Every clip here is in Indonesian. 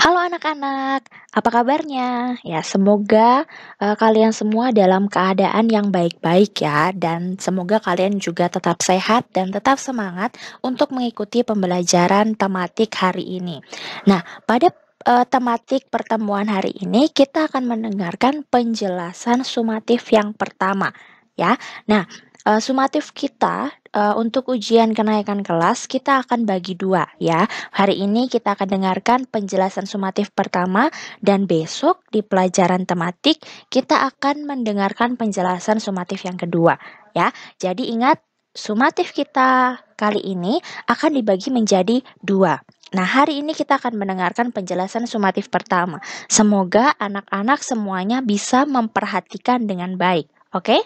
Halo anak-anak, apa kabarnya? Ya, semoga uh, kalian semua dalam keadaan yang baik-baik ya dan semoga kalian juga tetap sehat dan tetap semangat untuk mengikuti pembelajaran tematik hari ini. Nah, pada uh, tematik pertemuan hari ini kita akan mendengarkan penjelasan sumatif yang pertama ya. Nah, uh, eh, sumatif kita Uh, untuk ujian kenaikan kelas, kita akan bagi dua ya. Hari ini kita akan dengarkan penjelasan sumatif pertama dan besok di pelajaran tematik kita akan mendengarkan penjelasan sumatif yang kedua ya. Jadi ingat sumatif kita kali ini akan dibagi menjadi dua. Nah, hari ini kita akan mendengarkan penjelasan sumatif pertama. Semoga anak-anak semuanya bisa memperhatikan dengan baik. Oke? Okay?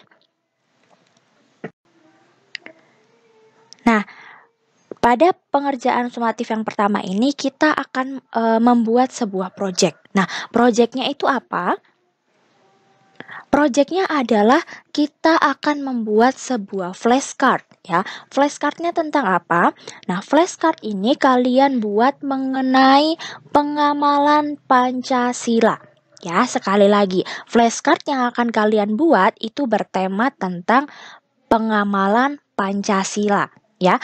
Nah, pada pengerjaan sumatif yang pertama ini kita akan e, membuat sebuah project. Nah, projectnya itu apa? Projectnya adalah kita akan membuat sebuah flashcard ya. Flashcardnya tentang apa? Nah, flashcard ini kalian buat mengenai pengamalan Pancasila. Ya, sekali lagi, flashcard yang akan kalian buat itu bertema tentang pengamalan Pancasila ya.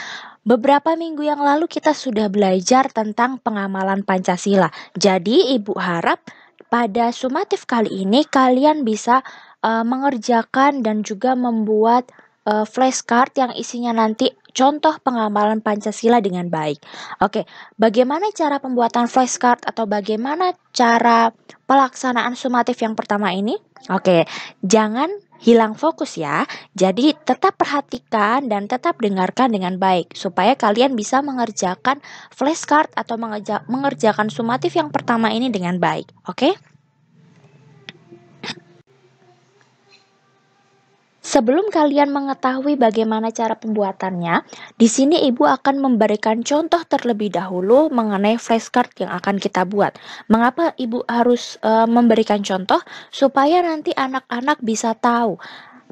Beberapa minggu yang lalu kita sudah belajar tentang pengamalan Pancasila. Jadi, Ibu harap pada sumatif kali ini kalian bisa uh, mengerjakan dan juga membuat uh, flashcard yang isinya nanti contoh pengamalan Pancasila dengan baik. Oke, bagaimana cara pembuatan flashcard atau bagaimana cara pelaksanaan sumatif yang pertama ini? Oke, jangan hilang fokus ya. Jadi tetap perhatikan dan tetap dengarkan dengan baik supaya kalian bisa mengerjakan flashcard atau mengerjakan sumatif yang pertama ini dengan baik. Oke? Okay? Sebelum kalian mengetahui bagaimana cara pembuatannya, di sini Ibu akan memberikan contoh terlebih dahulu mengenai flashcard yang akan kita buat. Mengapa Ibu harus e, memberikan contoh? Supaya nanti anak-anak bisa tahu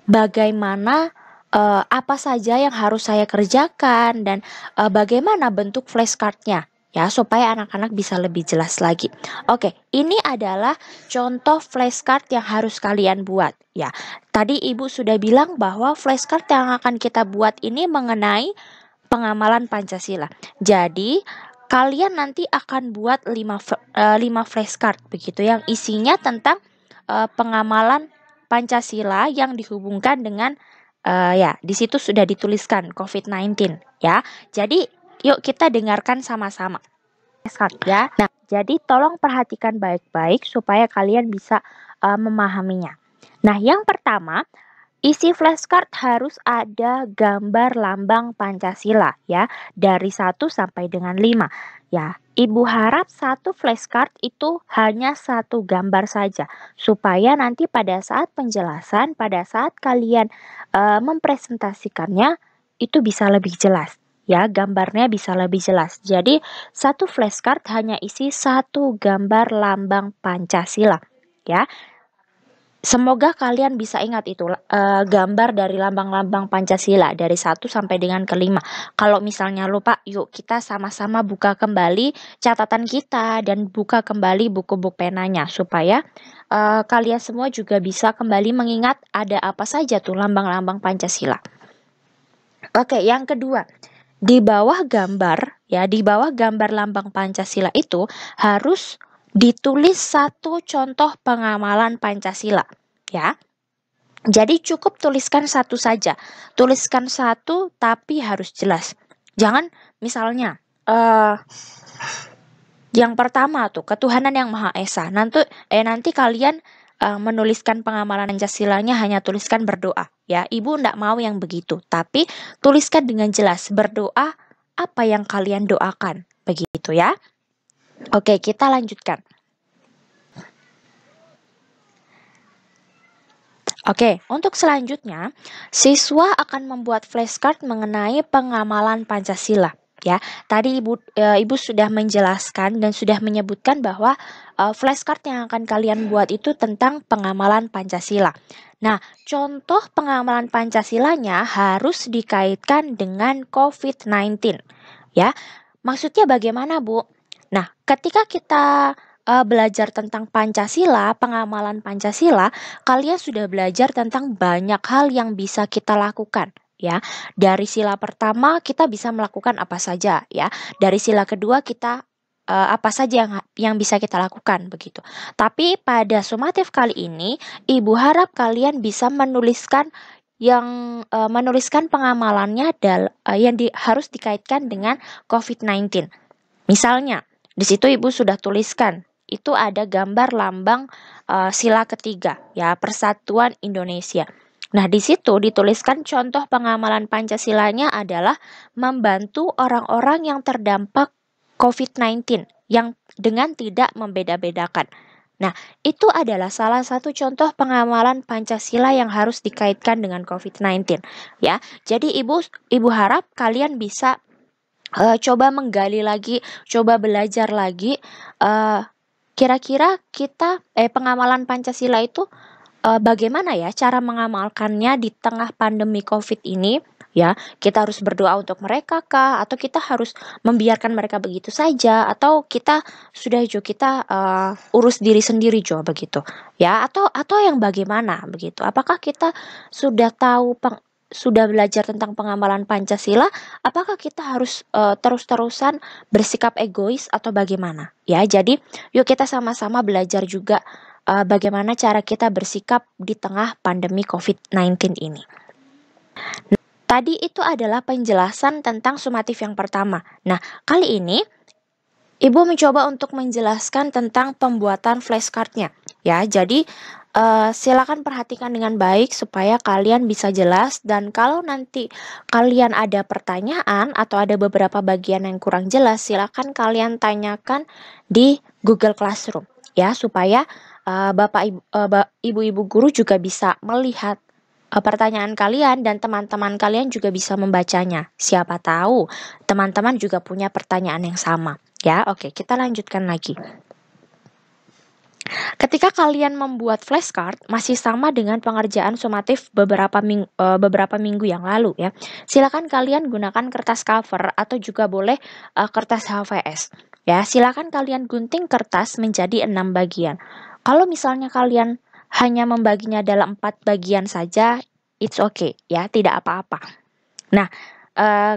bagaimana e, apa saja yang harus saya kerjakan dan e, bagaimana bentuk flashcardnya ya supaya anak-anak bisa lebih jelas lagi. Oke, ini adalah contoh flashcard yang harus kalian buat ya. Tadi Ibu sudah bilang bahwa flashcard yang akan kita buat ini mengenai pengamalan Pancasila. Jadi, kalian nanti akan buat 5 5 eh, flashcard begitu yang isinya tentang uh, pengamalan Pancasila yang dihubungkan dengan uh, ya, di situ sudah dituliskan COVID-19 ya. Jadi Yuk kita dengarkan sama-sama. Ya. Nah, jadi tolong perhatikan baik-baik supaya kalian bisa uh, memahaminya. Nah, yang pertama, Isi flashcard harus ada gambar lambang Pancasila ya, dari 1 sampai dengan 5 ya. Ibu harap satu flashcard itu hanya satu gambar saja supaya nanti pada saat penjelasan, pada saat kalian uh, mempresentasikannya itu bisa lebih jelas ya gambarnya bisa lebih jelas. Jadi satu flashcard hanya isi satu gambar lambang Pancasila ya. Semoga kalian bisa ingat itu e, gambar dari lambang-lambang Pancasila dari satu sampai dengan kelima. Kalau misalnya lupa, yuk kita sama-sama buka kembali catatan kita dan buka kembali buku-buku penanya supaya e, kalian semua juga bisa kembali mengingat ada apa saja tuh lambang-lambang Pancasila. Oke, yang kedua, di bawah gambar ya di bawah gambar lambang Pancasila itu harus ditulis satu contoh pengamalan Pancasila ya. Jadi cukup tuliskan satu saja. Tuliskan satu tapi harus jelas. Jangan misalnya uh, yang pertama tuh ketuhanan yang maha esa. Nanti eh nanti kalian Eh, menuliskan pengamalan Pancasilanya hanya tuliskan berdoa ya. Ibu tidak mau yang begitu, tapi tuliskan dengan jelas berdoa apa yang kalian doakan begitu ya. Oke, kita lanjutkan. Oke, untuk selanjutnya, siswa akan membuat flashcard mengenai pengamalan Pancasila ya. Tadi Ibu e, Ibu sudah menjelaskan dan sudah menyebutkan bahwa e, flashcard yang akan kalian buat itu tentang pengamalan Pancasila. Nah, contoh pengamalan Pancasilanya harus dikaitkan dengan COVID-19, ya. Maksudnya bagaimana, Bu? Nah, ketika kita e, belajar tentang Pancasila, pengamalan Pancasila, kalian sudah belajar tentang banyak hal yang bisa kita lakukan, ya. Dari sila pertama kita bisa melakukan apa saja ya. Dari sila kedua kita eh, apa saja yang yang bisa kita lakukan begitu. Tapi pada sumatif kali ini, ibu harap kalian bisa menuliskan yang uh, menuliskan pengamalannya dal uh, yang di, harus dikaitkan dengan COVID-19. Misalnya, di situ ibu sudah tuliskan itu ada gambar lambang uh, sila ketiga ya Persatuan Indonesia. Nah, di situ dituliskan contoh pengamalan Pancasilanya adalah membantu orang-orang yang terdampak COVID-19 yang dengan tidak membeda-bedakan. Nah, itu adalah salah satu contoh pengamalan Pancasila yang harus dikaitkan dengan COVID-19, ya. Jadi Ibu Ibu harap kalian bisa uh, coba menggali lagi, coba belajar lagi uh, kira-kira kita eh pengamalan Pancasila itu uh, bagaimana ya cara mengamalkannya di tengah pandemi COVID ini? Ya, kita harus berdoa untuk mereka kah atau kita harus membiarkan mereka begitu saja atau kita sudah Jo kita uh, urus diri sendiri Jo begitu. Ya, atau atau yang bagaimana begitu? Apakah kita sudah tahu peng, sudah belajar tentang pengamalan Pancasila, apakah kita harus uh, terus-terusan bersikap egois atau bagaimana? Ya, jadi yuk kita sama-sama belajar juga uh, bagaimana cara kita bersikap di tengah pandemi COVID-19 ini. Nah, tadi itu adalah penjelasan tentang sumatif yang pertama. Nah, kali ini Ibu mencoba untuk menjelaskan tentang pembuatan flashcardnya, ya. Jadi uh, silakan perhatikan dengan baik supaya kalian bisa jelas dan kalau nanti kalian ada pertanyaan atau ada beberapa bagian yang kurang jelas, silakan kalian tanyakan di Google Classroom, ya, supaya Eh, bapak ibu eh, ibu guru juga bisa melihat eh, pertanyaan kalian dan teman-teman kalian juga bisa membacanya. Siapa tahu teman-teman juga punya pertanyaan yang sama. Ya, oke, okay, kita lanjutkan lagi. Ketika kalian membuat flashcard masih sama dengan pengerjaan sumatif beberapa ming, beberapa minggu yang lalu ya. Silakan kalian gunakan kertas cover atau juga boleh uh, kertas HVS. Ya, silakan kalian gunting kertas menjadi enam bagian. Kalau misalnya kalian hanya membaginya dalam empat bagian saja, it's okay ya, tidak apa-apa. Nah, uh,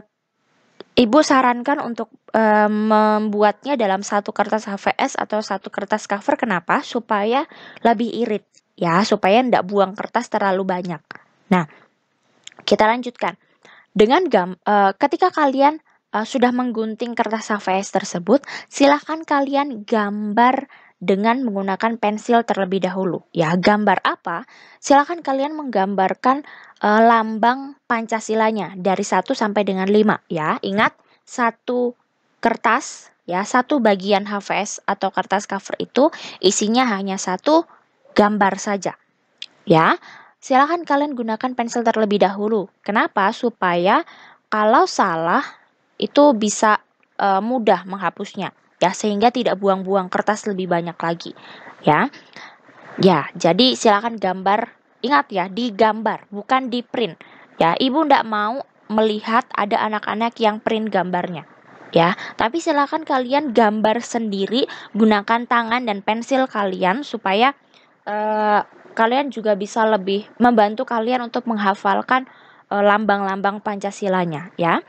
Ibu sarankan untuk e, membuatnya dalam satu kertas HVS atau satu kertas cover. Kenapa? Supaya lebih irit, ya, supaya tidak buang kertas terlalu banyak. Nah, kita lanjutkan dengan gam. E, ketika kalian e, sudah menggunting kertas HVS tersebut, silahkan kalian gambar dengan menggunakan pensil terlebih dahulu. Ya, gambar apa? Silakan kalian menggambarkan e, lambang Pancasilanya dari 1 sampai dengan 5 ya. Ingat, satu kertas ya, satu bagian HVS atau kertas cover itu isinya hanya satu gambar saja. Ya. Silakan kalian gunakan pensil terlebih dahulu. Kenapa? Supaya kalau salah itu bisa e, mudah menghapusnya ya sehingga tidak buang-buang kertas lebih banyak lagi ya ya jadi silakan gambar ingat ya digambar bukan di print ya ibu tidak mau melihat ada anak-anak yang print gambarnya ya. Tapi silakan kalian gambar sendiri gunakan tangan dan pensil kalian supaya uh, kalian juga bisa lebih membantu kalian untuk menghafalkan eh, lambang-lambang uh, Pancasilanya ya.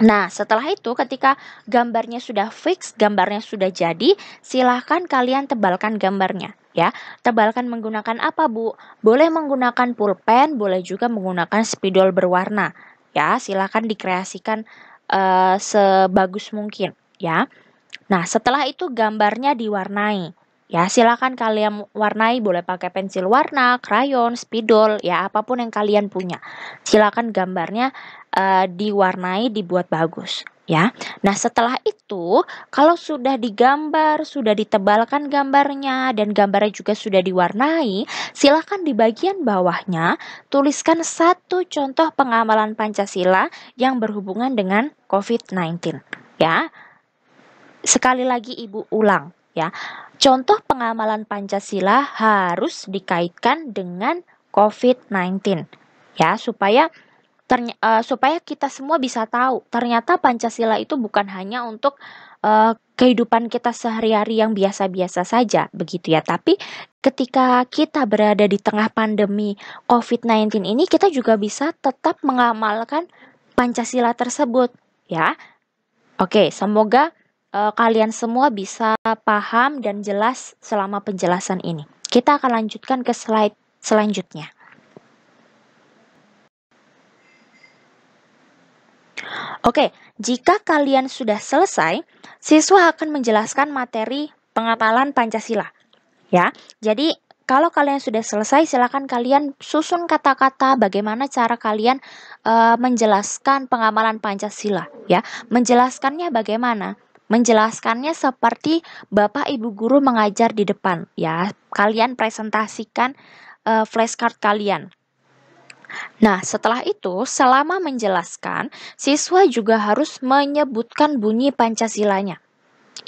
Nah, setelah itu ketika gambarnya sudah fix, gambarnya sudah jadi, silahkan kalian tebalkan gambarnya ya. Tebalkan menggunakan apa, Bu? Boleh menggunakan pulpen, boleh juga menggunakan spidol berwarna. Ya, silahkan dikreasikan uh, sebagus mungkin ya. Nah, setelah itu gambarnya diwarnai. Ya, silakan kalian warnai, boleh pakai pensil warna, krayon, spidol, ya apapun yang kalian punya. Silakan gambarnya uh, diwarnai, dibuat bagus, ya. Nah, setelah itu kalau sudah digambar, sudah ditebalkan gambarnya dan gambarnya juga sudah diwarnai, silakan di bagian bawahnya tuliskan satu contoh pengamalan Pancasila yang berhubungan dengan COVID-19, ya. Sekali lagi ibu ulang ya. Contoh pengamalan Pancasila harus dikaitkan dengan COVID-19 ya supaya ternya, uh, eh, supaya kita semua bisa tahu ternyata Pancasila itu bukan hanya untuk uh, kehidupan kita sehari-hari yang biasa-biasa saja, begitu ya. Tapi ketika kita berada di tengah pandemi COVID-19 ini, kita juga bisa tetap mengamalkan Pancasila tersebut, ya. Oke, semoga uh, kalian semua bisa paham dan jelas selama penjelasan ini. Kita akan lanjutkan ke slide selanjutnya. Oke, jika kalian sudah selesai, siswa akan menjelaskan materi pengapalan Pancasila. Ya, jadi kalau kalian sudah selesai, silakan kalian susun kata-kata bagaimana cara kalian uh, menjelaskan pengamalan Pancasila. Ya, menjelaskannya bagaimana? Menjelaskannya seperti Bapak Ibu guru mengajar di depan ya. Kalian presentasikan uh, flashcard kalian. Nah, setelah itu, selama menjelaskan, siswa juga harus menyebutkan bunyi Pancasilanya.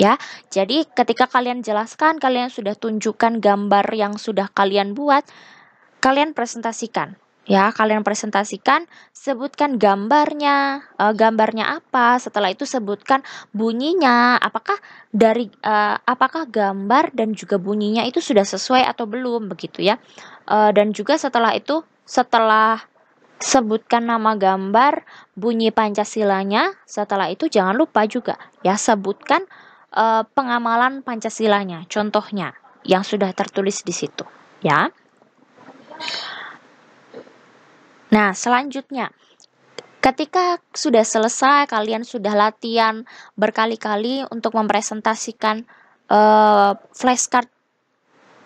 Ya, jadi ketika kalian jelaskan, kalian sudah tunjukkan gambar yang sudah kalian buat, kalian presentasikan ya kalian presentasikan sebutkan gambarnya e, gambarnya apa setelah itu sebutkan bunyinya apakah dari e, apakah gambar dan juga bunyinya itu sudah sesuai atau belum begitu ya e, dan juga setelah itu setelah sebutkan nama gambar bunyi pancasilanya setelah itu jangan lupa juga ya sebutkan e, pengamalan pancasilanya contohnya yang sudah tertulis di situ ya Nah, selanjutnya Ketika sudah selesai, kalian sudah latihan berkali-kali untuk mempresentasikan uh, flashcard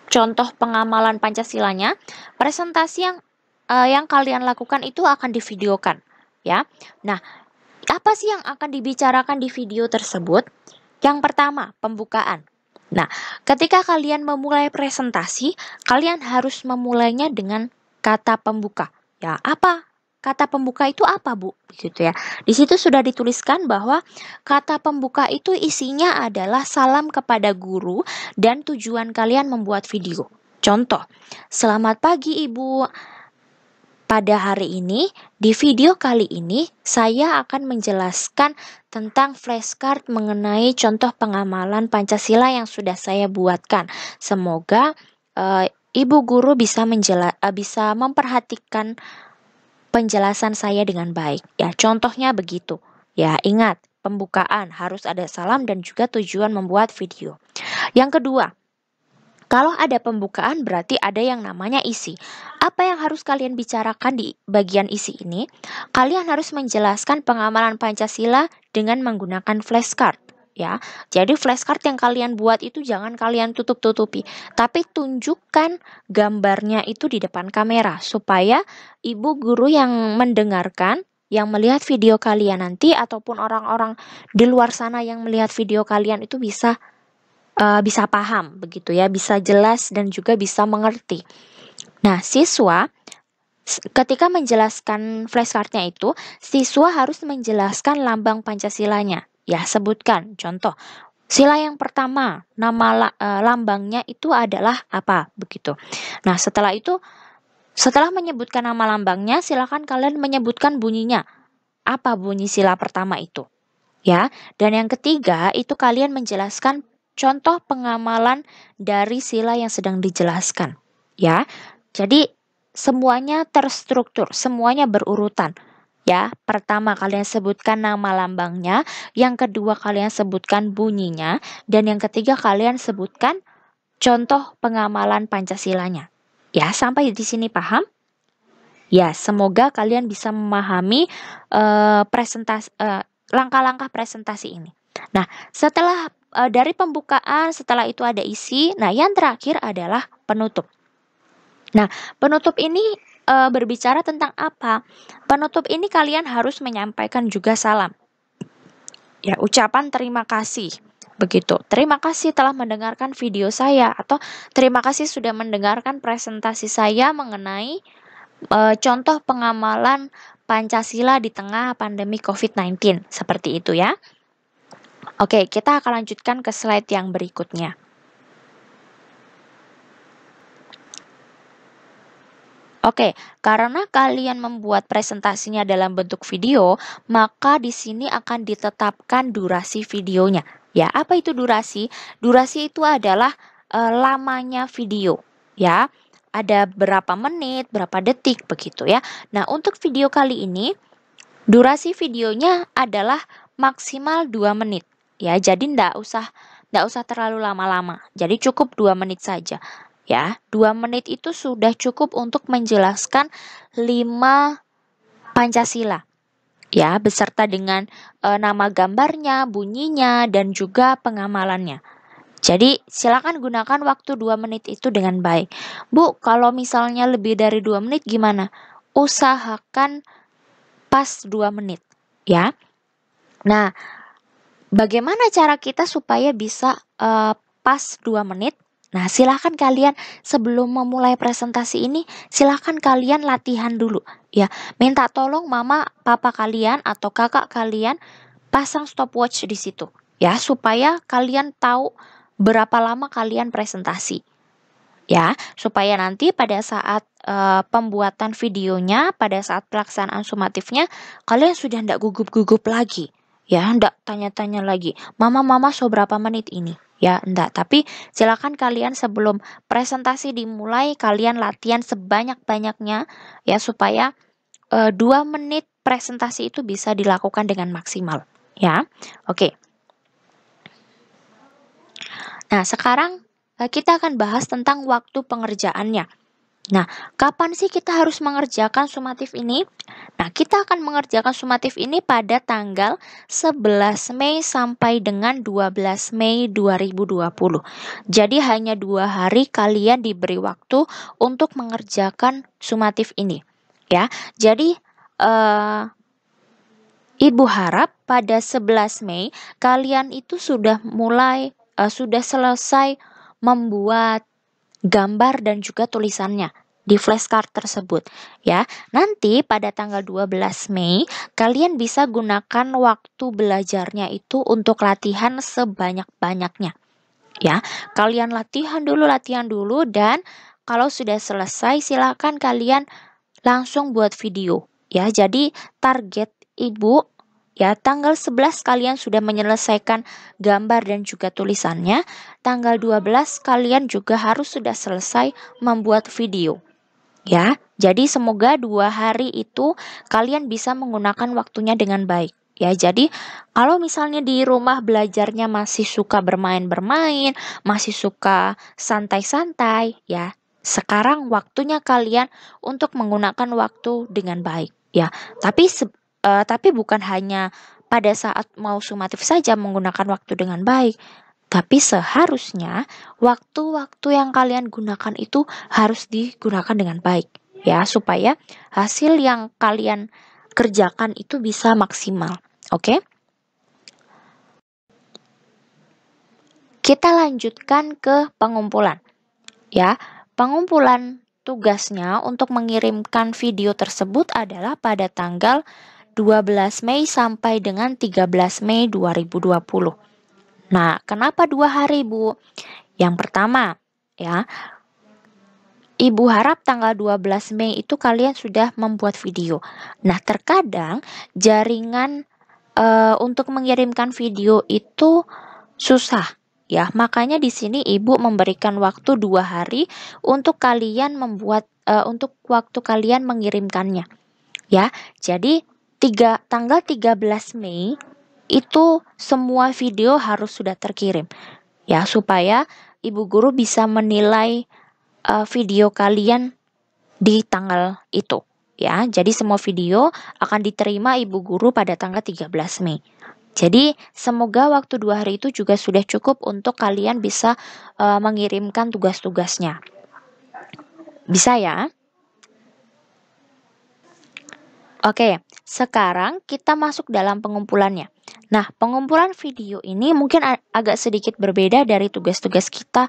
contoh pengamalan Pancasilanya. Presentasi yang uh, yang kalian lakukan itu akan divideokan, ya. Nah, apa sih yang akan dibicarakan di video tersebut? Yang pertama, pembukaan. Nah, ketika kalian memulai presentasi, kalian harus memulainya dengan kata pembuka. Ya, apa? Kata pembuka itu apa, Bu? Begitu ya. Di situ sudah dituliskan bahwa kata pembuka itu isinya adalah salam kepada guru dan tujuan kalian membuat video. Contoh, selamat pagi Ibu. Pada hari ini, di video kali ini, saya akan menjelaskan tentang flashcard mengenai contoh pengamalan Pancasila yang sudah saya buatkan. Semoga eh, Ibu guru bisa menjela eh, bisa memperhatikan penjelasan saya dengan baik. Ya, contohnya begitu. Ya, ingat, pembukaan harus ada salam dan juga tujuan membuat video. Yang kedua, kalau ada pembukaan berarti ada yang namanya isi. Apa yang harus kalian bicarakan di bagian isi ini? Kalian harus menjelaskan pengamalan Pancasila dengan menggunakan flashcard ya. Jadi flashcard yang kalian buat itu jangan kalian tutup-tutupi, tapi tunjukkan gambarnya itu di depan kamera supaya ibu guru yang mendengarkan yang melihat video kalian nanti ataupun orang-orang di luar sana yang melihat video kalian itu bisa uh, bisa paham begitu ya, bisa jelas dan juga bisa mengerti. Nah, siswa ketika menjelaskan flashcardnya itu, siswa harus menjelaskan lambang Pancasilanya. Ya, sebutkan contoh. Sila yang pertama, nama e, lambangnya itu adalah apa? Begitu. Nah, setelah itu setelah menyebutkan nama lambangnya, silakan kalian menyebutkan bunyinya. Apa bunyi sila pertama itu? Ya. Dan yang ketiga, itu kalian menjelaskan contoh pengamalan dari sila yang sedang dijelaskan. Ya. Jadi semuanya terstruktur, semuanya berurutan ya. Pertama kalian sebutkan nama lambangnya, yang kedua kalian sebutkan bunyinya, dan yang ketiga kalian sebutkan contoh pengamalan Pancasilanya. Ya, sampai di sini paham? Ya, semoga kalian bisa memahami uh, eh, presentasi uh, eh, langkah-langkah presentasi ini. Nah, setelah uh, dari pembukaan, setelah itu ada isi. Nah, yang terakhir adalah penutup. Nah, penutup ini e, berbicara tentang apa, penutup ini kalian harus menyampaikan juga salam. Ya, ucapan terima kasih begitu. Terima kasih telah mendengarkan video saya atau terima kasih sudah mendengarkan presentasi saya mengenai e, contoh pengamalan Pancasila di tengah pandemi COVID-19. Seperti itu ya. Oke, kita akan lanjutkan ke slide yang berikutnya. Oke, karena kalian membuat presentasinya dalam bentuk video, maka di sini akan ditetapkan durasi videonya. Ya, apa itu durasi? Durasi itu adalah e, lamanya video, ya. Ada berapa menit, berapa detik begitu ya. Nah, untuk video kali ini durasi videonya adalah maksimal 2 menit. Ya, jadi ndak usah ndak usah terlalu lama-lama. Jadi cukup 2 menit saja ya. Dua menit itu sudah cukup untuk menjelaskan lima Pancasila. Ya, beserta dengan e, nama gambarnya, bunyinya, dan juga pengamalannya. Jadi, silakan gunakan waktu dua menit itu dengan baik. Bu, kalau misalnya lebih dari dua menit gimana? Usahakan pas dua menit, ya. Nah, bagaimana cara kita supaya bisa uh, pas dua menit? Nah, silahkan kalian sebelum memulai presentasi ini, silahkan kalian latihan dulu. Ya, minta tolong mama, papa kalian atau kakak kalian pasang stopwatch di situ. Ya, supaya kalian tahu berapa lama kalian presentasi. Ya, supaya nanti pada saat e, pembuatan videonya, pada saat pelaksanaan sumatifnya, kalian sudah tidak gugup-gugup lagi. Ya, tidak tanya-tanya lagi. Mama-mama, so berapa menit ini? ya enggak tapi silakan kalian sebelum presentasi dimulai kalian latihan sebanyak-banyaknya ya supaya eh, dua menit presentasi itu bisa dilakukan dengan maksimal ya oke nah sekarang eh, kita akan bahas tentang waktu pengerjaannya Nah, kapan sih kita harus mengerjakan sumatif ini? Nah, kita akan mengerjakan sumatif ini pada tanggal 11 Mei sampai dengan 12 Mei 2020. Jadi hanya dua hari kalian diberi waktu untuk mengerjakan sumatif ini. Ya, jadi uh, Ibu harap pada 11 Mei kalian itu sudah mulai uh, sudah selesai membuat gambar dan juga tulisannya di flashcard tersebut ya. Nanti pada tanggal 12 Mei kalian bisa gunakan waktu belajarnya itu untuk latihan sebanyak-banyaknya. Ya, kalian latihan dulu, latihan dulu dan kalau sudah selesai silakan kalian langsung buat video ya. Jadi target Ibu ya tanggal 11 kalian sudah menyelesaikan gambar dan juga tulisannya tanggal 12 kalian juga harus sudah selesai membuat video Ya, jadi semoga dua hari itu kalian bisa menggunakan waktunya dengan baik. Ya, jadi kalau misalnya di rumah belajarnya masih suka bermain-bermain, masih suka santai-santai, ya. Sekarang waktunya kalian untuk menggunakan waktu dengan baik, ya. Tapi uh, tapi bukan hanya pada saat mau sumatif saja menggunakan waktu dengan baik, tapi seharusnya waktu-waktu yang kalian gunakan itu harus digunakan dengan baik ya supaya hasil yang kalian kerjakan itu bisa maksimal. Oke? Kita lanjutkan ke pengumpulan. Ya, pengumpulan tugasnya untuk mengirimkan video tersebut adalah pada tanggal 12 Mei sampai dengan 13 Mei 2020. Nah, kenapa dua hari, Bu? Yang pertama, ya, Ibu harap tanggal 12 Mei itu kalian sudah membuat video. Nah, terkadang jaringan e, untuk mengirimkan video itu susah. Ya, makanya di sini ibu memberikan waktu dua hari untuk kalian membuat e, untuk waktu kalian mengirimkannya. Ya, jadi tiga, tanggal 13 Mei itu semua video harus sudah terkirim ya supaya ibu guru bisa menilai uh, video kalian di tanggal itu ya. Jadi semua video akan diterima ibu guru pada tanggal 13 Mei. Jadi semoga waktu dua hari itu juga sudah cukup untuk kalian bisa uh, mengirimkan tugas-tugasnya. Bisa ya? Oke, sekarang kita masuk dalam pengumpulannya. Nah, pengumpulan video ini mungkin agak sedikit berbeda dari tugas-tugas kita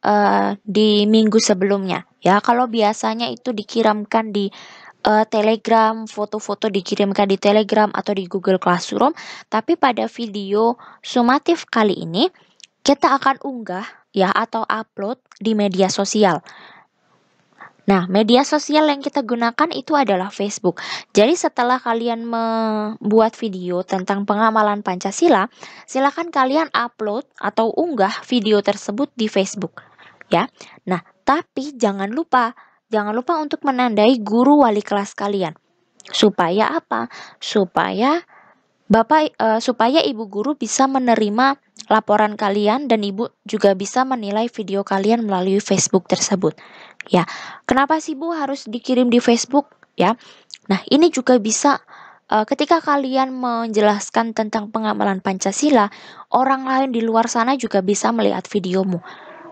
uh, di minggu sebelumnya. Ya, kalau biasanya itu dikirimkan di uh, Telegram, foto-foto dikirimkan di Telegram atau di Google Classroom, tapi pada video sumatif kali ini kita akan unggah ya atau upload di media sosial. Nah, media sosial yang kita gunakan itu adalah Facebook. Jadi setelah kalian membuat video tentang pengamalan Pancasila, silakan kalian upload atau unggah video tersebut di Facebook, ya. Nah, tapi jangan lupa, jangan lupa untuk menandai guru wali kelas kalian. Supaya apa? Supaya Bapak e, supaya ibu guru bisa menerima laporan kalian dan ibu juga bisa menilai video kalian melalui Facebook tersebut. Ya, kenapa sih Bu harus dikirim di Facebook? Ya, nah ini juga bisa uh, ketika kalian menjelaskan tentang pengamalan Pancasila, orang lain di luar sana juga bisa melihat videomu.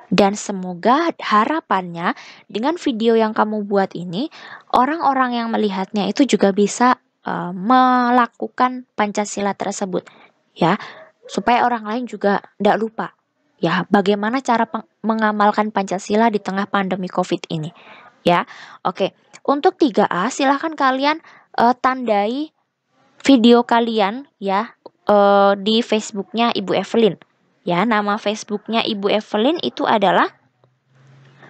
Dan semoga harapannya dengan video yang kamu buat ini, orang-orang yang melihatnya itu juga bisa uh, melakukan Pancasila tersebut, ya, supaya orang lain juga tidak lupa ya bagaimana cara mengamalkan Pancasila di tengah pandemi Covid ini ya. Oke, untuk 3A silahkan kalian uh, tandai video kalian ya uh, di Facebooknya Ibu Evelyn. Ya, nama Facebooknya Ibu Evelyn itu adalah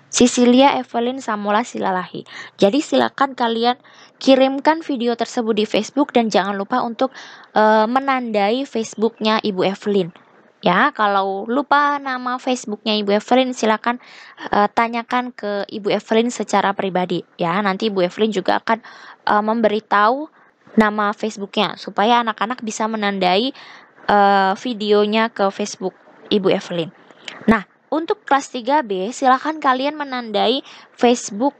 Sisilia Evelyn Samola Silalahi. Jadi silakan kalian kirimkan video tersebut di Facebook dan jangan lupa untuk uh, menandai Facebooknya Ibu Evelyn Ya, kalau lupa nama Facebooknya Ibu Evelyn, silakan uh, tanyakan ke Ibu Evelyn secara pribadi. Ya, nanti Ibu Evelyn juga akan uh, memberitahu nama Facebooknya supaya anak-anak bisa menandai uh, videonya ke Facebook Ibu Evelyn. Nah, untuk kelas 3B, silakan kalian menandai Facebook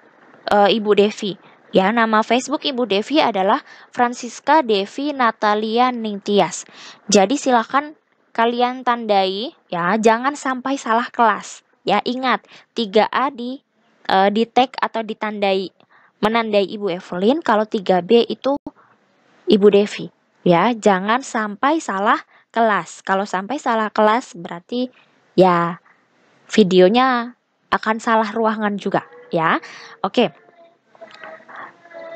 uh, Ibu Devi. Ya, nama Facebook Ibu Devi adalah Francisca Devi Natalia Ningtias. Jadi silakan Kalian tandai ya, jangan sampai salah kelas. Ya, ingat 3A di e, di tag atau ditandai menandai Ibu Evelyn kalau 3B itu Ibu Devi. Ya, jangan sampai salah kelas. Kalau sampai salah kelas berarti ya videonya akan salah ruangan juga ya. Oke.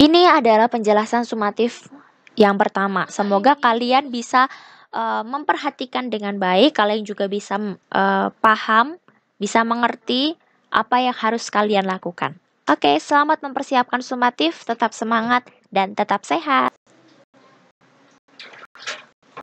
Ini adalah penjelasan sumatif yang pertama. Semoga kalian bisa uh, memperhatikan dengan baik, kalian juga bisa uh, paham, bisa mengerti apa yang harus kalian lakukan. Oke, selamat mempersiapkan sumatif, tetap semangat dan tetap sehat.